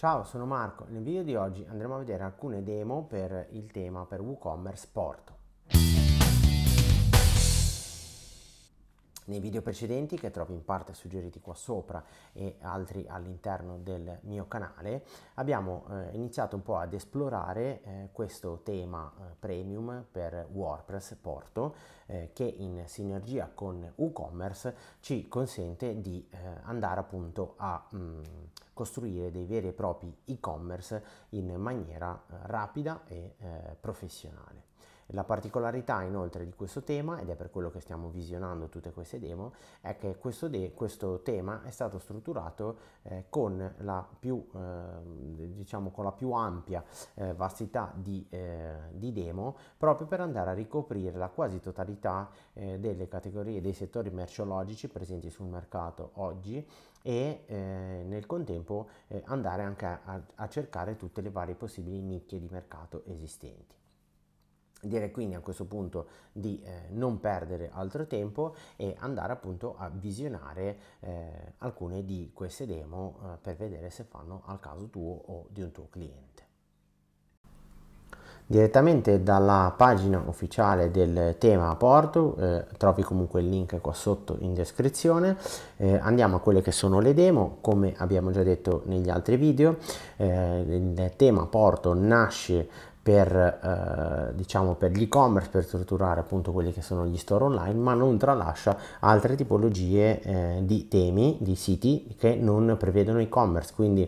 Ciao, sono Marco. Nel video di oggi andremo a vedere alcune demo per il tema per WooCommerce Porto. Nei video precedenti che trovi in parte suggeriti qua sopra e altri all'interno del mio canale abbiamo eh, iniziato un po' ad esplorare eh, questo tema eh, premium per WordPress Porto eh, che in sinergia con WooCommerce ci consente di eh, andare appunto a mh, mm, costruire dei veri e propri e-commerce in maniera eh, rapida e professionale. La particolarità inoltre di questo tema, ed è per quello che stiamo visionando tutte queste demo, è che questo, de- questo tema è stato strutturato eh, con, la più, eh, diciamo, con la più ampia eh, vastità di, eh, di, demo, proprio per andare a ricoprire la quasi totalità eh, delle categorie dei settori merceologici presenti sul mercato oggi e eh, nel contempo eh, andare anche a, a cercare tutte le varie possibili nicchie di mercato esistenti. Direi quindi a questo punto di eh, non perdere altro tempo e andare appunto a visionare eh, alcune di queste demo eh, per vedere se fanno al caso tuo o di un tuo cliente. Direttamente dalla pagina ufficiale del tema Porto, eh, trovi comunque il link qua sotto in descrizione, eh, andiamo a quelle che sono le demo, come abbiamo già detto negli altri video, eh, il tema Porto nasce per, eh, diciamo, per gli e-commerce, per strutturare appunto quelli che sono gli store online, ma non tralascia altre tipologie eh, di temi, di siti che non prevedono e-commerce, quindi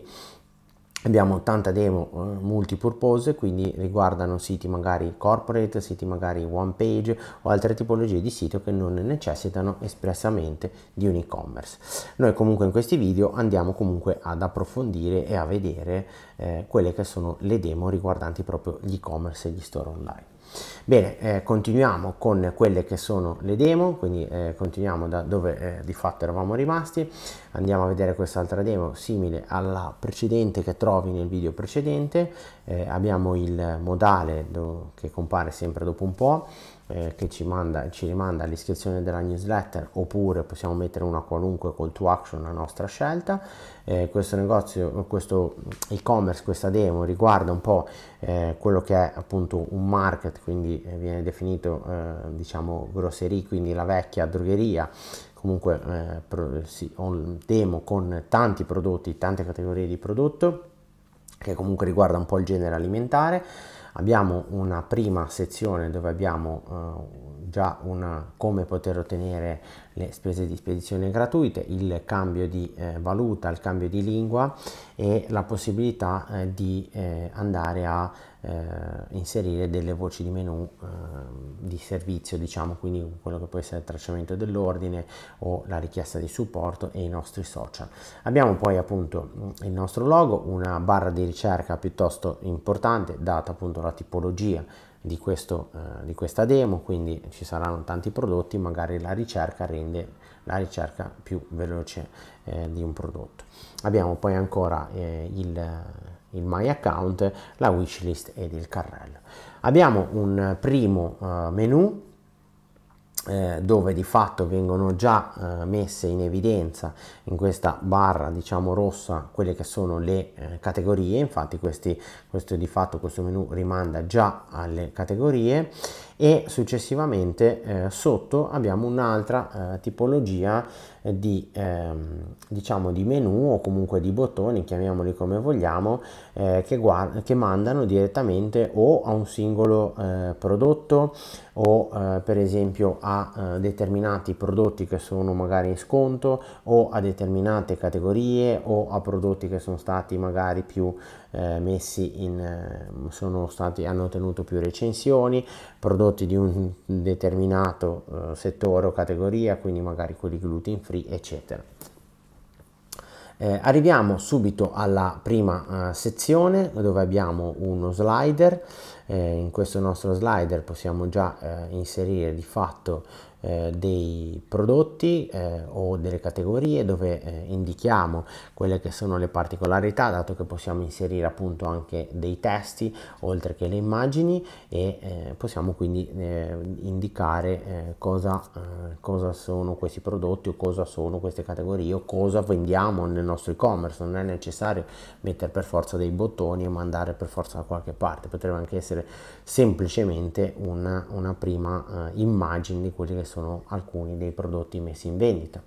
abbiamo 80 demo eh, multipurpose quindi riguardano siti magari corporate siti magari one page o altre tipologie di sito che non necessitano espressamente di un e-commerce noi comunque in questi video andiamo comunque ad approfondire e a vedere eh, quelle che sono le demo riguardanti proprio gli e-commerce e gli store online Bene, eh, continuiamo con quelle che sono le demo, quindi eh, continuiamo da dove eh, di fatto eravamo rimasti. Andiamo a vedere quest'altra demo simile alla precedente che trovi nel video precedente. Eh, abbiamo il modale che compare sempre dopo un po', eh, che ci, manda, ci rimanda all'iscrizione della newsletter oppure possiamo mettere una qualunque call to action a nostra scelta. Eh, questo negozio, questo e-commerce, questa demo riguarda un po' eh, quello che è appunto un market, quindi eh, viene definito eh, diciamo grosserie, quindi la vecchia drogheria comunque eh, pro, sì, on, demo con tanti prodotti, tante categorie di prodotto che comunque riguarda un po' il genere alimentare abbiamo una prima sezione dove abbiamo eh, già una, come poter ottenere le spese di spedizione gratuite, il cambio di eh, valuta, il cambio di lingua e la possibilità eh, di eh, andare a eh, inserire delle voci di menu ehm, di servizio, diciamo, quindi quello che può essere il tracciamento dell'ordine o la richiesta di supporto e i nostri social. Abbiamo poi appunto il nostro logo, una barra di ricerca piuttosto importante data appunto la tipologia di, questo, eh, di questa demo, quindi ci saranno tanti prodotti, magari la ricerca rende la ricerca più veloce eh, di un prodotto. Abbiamo poi ancora eh, il, il My Account, la wishlist ed il carrello. Abbiamo un primo eh, menu eh, dove di fatto vengono già eh, messe in evidenza in questa barra diciamo rossa quelle che sono le eh, categorie infatti questi, questo di fatto questo menu rimanda già alle categorie e successivamente eh, sotto abbiamo un'altra eh, tipologia eh, di, ehm, diciamo di menu o comunque di bottoni, chiamiamoli come vogliamo, eh, che, che, mandano direttamente o a un singolo eh, prodotto o eh, per esempio a determinati prodotti che sono magari in sconto o a determinate categorie o a prodotti che sono stati magari più eh, messi in, eh, sono stati, hanno ottenuto più recensioni, prodotti di un determinato eh, settore o categoria, quindi magari quelli gluten free, eccetera. Eh, arriviamo subito alla prima eh, sezione dove abbiamo uno slider eh, in questo nostro slider possiamo già eh, inserire di fatto eh, dei prodotti eh, o delle categorie dove eh, indichiamo quelle che sono le particolarità dato che possiamo inserire appunto anche dei testi oltre che le immagini e possiamo quindi indicare cosa, cosa sono questi prodotti o cosa sono queste categorie o cosa vendiamo nel nostro e-commerce non è necessario mettere per forza dei bottoni e mandare per forza da qualche parte potrebbe anche essere essere semplicemente una, una prima eh, immagine di quelli che sono alcuni dei prodotti messi in vendita.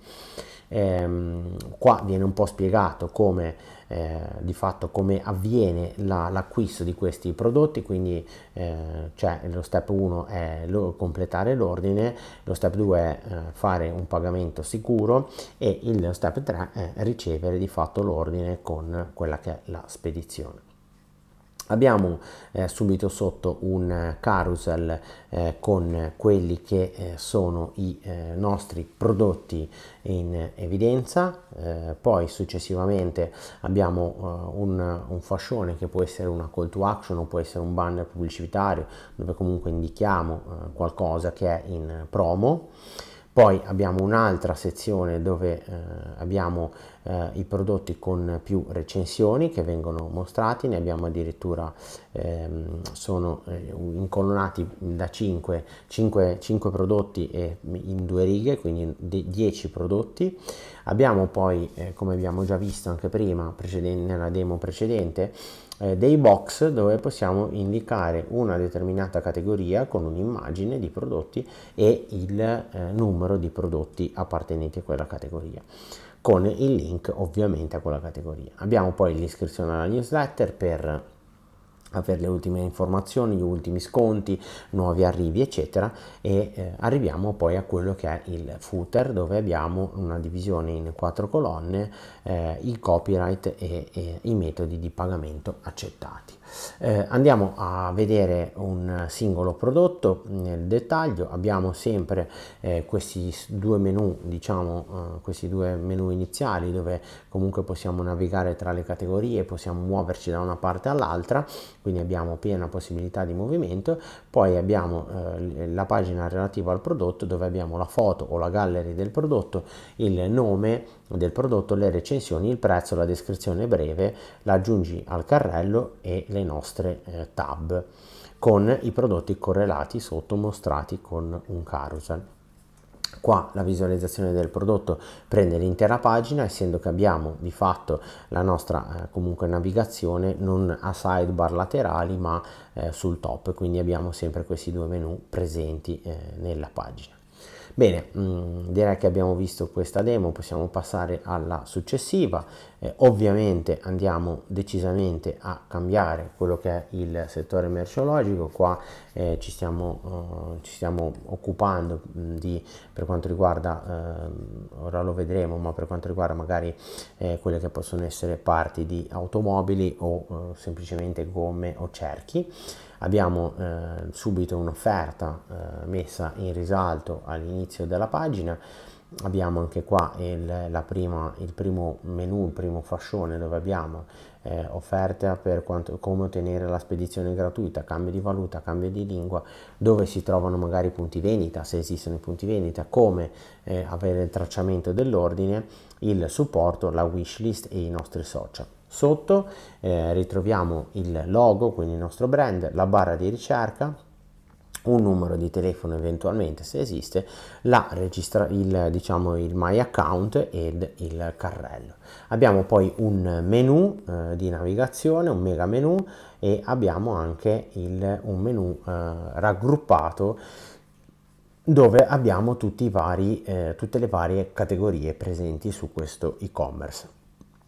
Ehm, qua viene un po' spiegato come eh, di fatto come avviene l'acquisto di questi prodotti quindi eh, cioè, lo step 1 è lo, completare l'ordine lo step 2 è eh, fare un pagamento sicuro e il step 3 è ricevere di fatto l'ordine con quella che è la spedizione Abbiamo eh, subito sotto un carousel eh, con quelli che eh, sono i eh, nostri prodotti in evidenza, eh, poi successivamente abbiamo eh, un, un, fascione che può essere una call to action o può essere un banner pubblicitario dove comunque indichiamo qualcosa che è in promo. Poi abbiamo un'altra sezione dove eh, abbiamo eh, i prodotti con più recensioni che vengono mostrati, ne abbiamo addirittura, ehm, sono eh, incolonati da 5, 5, 5 prodotti e, in due righe, quindi 10 prodotti. Abbiamo poi, eh, come abbiamo già visto anche prima, nella demo precedente, eh, dei box dove possiamo indicare una determinata categoria con un'immagine di prodotti e il eh, numero di prodotti appartenenti a quella categoria con il link ovviamente a quella categoria. Abbiamo poi l'iscrizione alla newsletter per avere le ultime informazioni, gli ultimi sconti, nuovi arrivi eccetera e eh, arriviamo poi a quello che è il footer dove abbiamo una divisione in quattro colonne, eh, il copyright e, e i metodi di pagamento accettati. Eh, andiamo a vedere un singolo prodotto nel dettaglio, abbiamo sempre eh, questi due menu, diciamo eh, questi due menu iniziali dove comunque possiamo navigare tra le categorie, possiamo muoverci da una parte all'altra, quindi abbiamo piena possibilità di movimento, poi abbiamo eh, la pagina relativa al prodotto dove abbiamo la foto o la gallery del prodotto, il nome del prodotto, le recensioni, il prezzo, la descrizione breve, l'aggiungi al carrello e le nostre eh, tab con i prodotti correlati sotto mostrati con un carousel. Qua la visualizzazione del prodotto prende l'intera pagina, essendo che abbiamo di fatto la nostra eh, comunque navigazione non a sidebar laterali ma eh, sul top, quindi abbiamo sempre questi due menu presenti eh, nella pagina. Bene, mh, mm, direi che abbiamo visto questa demo, possiamo passare alla successiva. Eh, ovviamente andiamo decisamente a cambiare quello che è il settore merceologico, qua eh, ci, stiamo, eh, ci, stiamo, occupando mm, di, per quanto riguarda, ehm, ora lo vedremo, ma per quanto riguarda magari eh, quelle che possono essere parti di automobili o eh, semplicemente gomme o cerchi abbiamo eh, subito un'offerta eh, messa in risalto all'inizio della pagina abbiamo anche qua il, prima, il, primo menu, il primo fascione dove abbiamo eh, offerta per quanto, come ottenere la spedizione gratuita, cambio di valuta, cambio di lingua, dove si trovano magari i punti vendita, se esistono i punti vendita, come eh, avere il tracciamento dell'ordine, il supporto, la wishlist e i nostri social. Sotto eh, ritroviamo il logo, quindi il nostro brand, la barra di ricerca, un numero di telefono eventualmente se esiste, la registra- il, diciamo, il My Account ed il carrello. Abbiamo poi un menu eh, di navigazione, un mega menu e abbiamo anche il, un menu eh, raggruppato dove abbiamo vari, eh, tutte le varie categorie presenti su questo e-commerce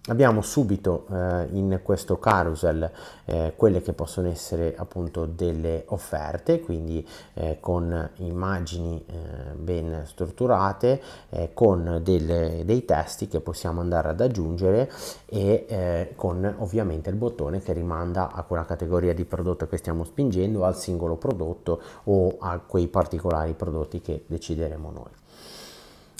abbiamo subito eh, in questo carousel eh, quelle che possono essere appunto delle offerte quindi eh, con immagini eh, ben strutturate eh, con del, dei testi che possiamo andare ad aggiungere e eh, con ovviamente il bottone che rimanda a quella categoria di prodotto che stiamo spingendo al singolo prodotto o a quei particolari prodotti che decideremo noi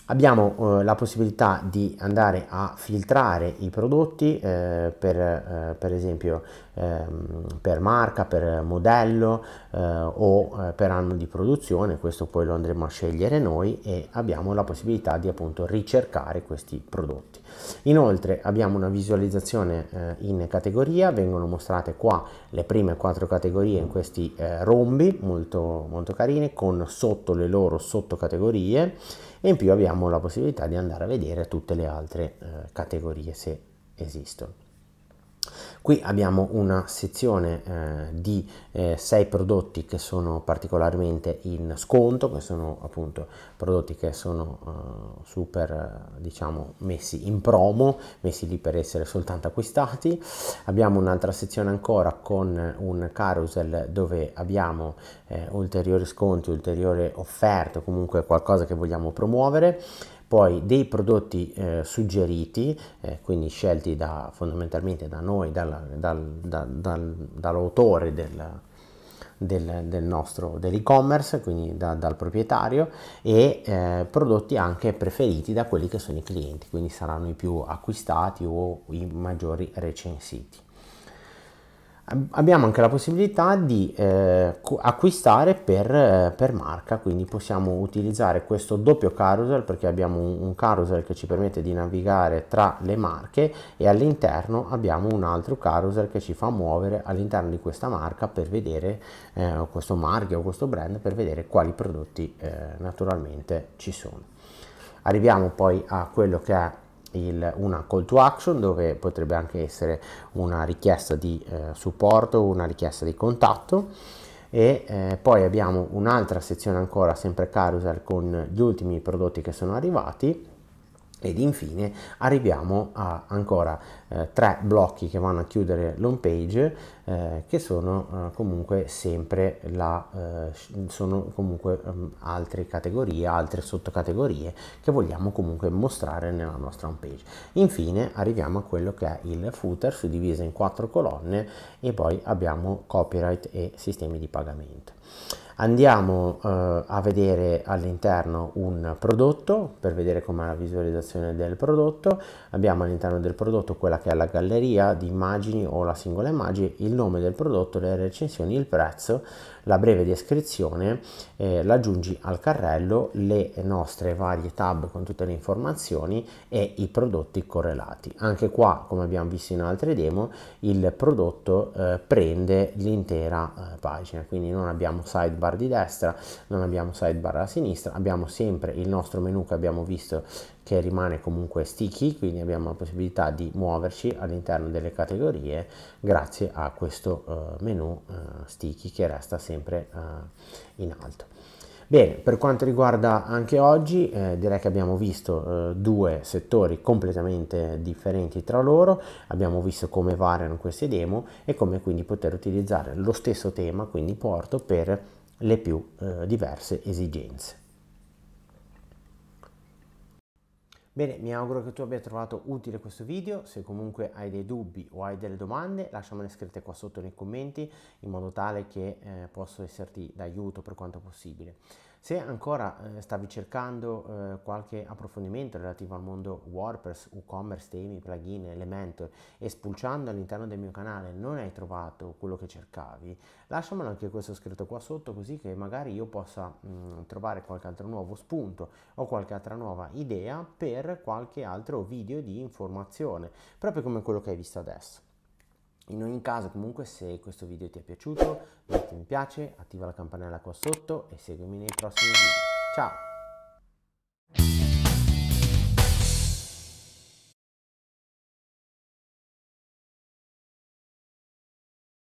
Abbiamo eh, la possibilità di andare a filtrare i prodotti eh, per, eh, per, esempio ehm, per marca, per modello eh, o eh, per anno di produzione, questo poi lo andremo a scegliere noi e abbiamo la possibilità di appunto ricercare questi prodotti. Inoltre abbiamo una visualizzazione eh, in categoria, vengono mostrate qua le prime quattro categorie in questi rombi molto, molto carine con sotto le loro sottocategorie e in più abbiamo la possibilità di andare a vedere tutte le altre eh, categorie se esistono. Qui abbiamo una sezione eh, di eh, sei prodotti che sono particolarmente in sconto, che sono appunto prodotti che sono eh, super diciamo messi in promo, messi lì per essere soltanto acquistati. Abbiamo un'altra sezione ancora con un carousel dove abbiamo eh, ulteriori sconti, ulteriori offerte, comunque qualcosa che vogliamo promuovere poi dei prodotti eh, suggeriti, eh, quindi scelti da, fondamentalmente da noi, dal, dal, dal, dall'autore del, del, del, nostro dell'e-commerce, quindi da, dal proprietario, e eh, prodotti anche preferiti da quelli che sono i clienti, quindi saranno i più acquistati o i maggiori recensiti abbiamo anche la possibilità di eh, acquistare per, eh, per, marca quindi possiamo utilizzare questo doppio carousel perché abbiamo un, un, carousel che ci permette di navigare tra le marche e all'interno abbiamo un altro carousel che ci fa muovere all'interno di questa marca per vedere eh, questo marchio o questo brand per vedere quali prodotti eh, naturalmente ci sono arriviamo poi a quello che è il, una call to action dove potrebbe anche essere una richiesta di eh, supporto, una richiesta di contatto e eh, poi abbiamo un'altra sezione ancora sempre carousel con gli ultimi prodotti che sono arrivati ed infine arriviamo a ancora eh, tre blocchi che vanno a chiudere l'home page eh, che sono eh, comunque sempre la, eh, sono comunque um, altre categorie, altre sottocategorie che vogliamo comunque mostrare nella nostra home page. Infine arriviamo a quello che è il footer suddiviso in quattro colonne e poi abbiamo copyright e sistemi di pagamento. Andiamo eh, a vedere all'interno un prodotto per vedere com'è la visualizzazione del prodotto. Abbiamo all'interno del prodotto quella che è la galleria di immagini o la singola immagine, il nome del prodotto, le recensioni, il prezzo, la breve descrizione, eh, l'aggiungi al carrello, le nostre varie tab con tutte le informazioni e i prodotti correlati. Anche qua, come abbiamo visto in altre demo, il prodotto eh, prende l'intera eh, pagina, quindi non abbiamo sidebar sidebar di destra, non abbiamo sidebar a sinistra, abbiamo sempre il nostro menu che abbiamo visto che rimane comunque sticky, quindi abbiamo la possibilità di muoverci all'interno delle categorie grazie a questo uh, menu uh, sticky che resta sempre uh, in alto. Bene, per quanto riguarda anche oggi, eh, direi che abbiamo visto eh, due settori completamente differenti tra loro, abbiamo visto come variano queste demo e come quindi poter utilizzare lo stesso tema, quindi porto, per le più eh, diverse esigenze. Bene, mi auguro che tu abbia trovato utile questo video, se comunque hai dei dubbi o hai delle domande lasciamele scritte qua sotto nei commenti in modo tale che eh, posso esserti d'aiuto per quanto possibile. Se ancora eh, stavi cercando eh, qualche approfondimento relativo al mondo WordPress, WooCommerce, temi, plugin, Elementor e spulciando all'interno del mio canale non hai trovato quello che cercavi, lasciamelo anche questo scritto qua sotto così che magari io possa mh, mm, trovare qualche altro nuovo spunto o qualche altra nuova idea per qualche altro video di informazione, proprio come quello che hai visto adesso. In ogni caso comunque se questo video ti è piaciuto metti mi piace, attiva la campanella qua sotto e seguimi nei prossimi video. Ciao!